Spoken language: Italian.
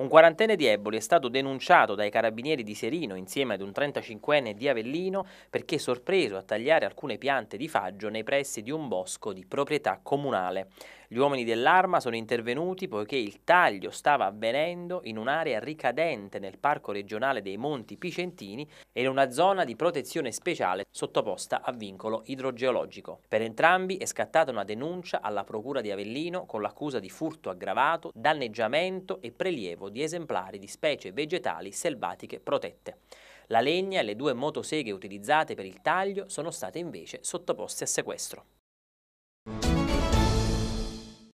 Un quarantenne di Eboli è stato denunciato dai carabinieri di Serino insieme ad un 35enne di Avellino perché sorpreso a tagliare alcune piante di faggio nei pressi di un bosco di proprietà comunale. Gli uomini dell'arma sono intervenuti poiché il taglio stava avvenendo in un'area ricadente nel parco regionale dei Monti Picentini e in una zona di protezione speciale sottoposta a vincolo idrogeologico. Per entrambi è scattata una denuncia alla Procura di Avellino con l'accusa di furto aggravato, danneggiamento e prelievo di esemplari di specie vegetali selvatiche protette. La legna e le due motoseghe utilizzate per il taglio sono state invece sottoposte a sequestro.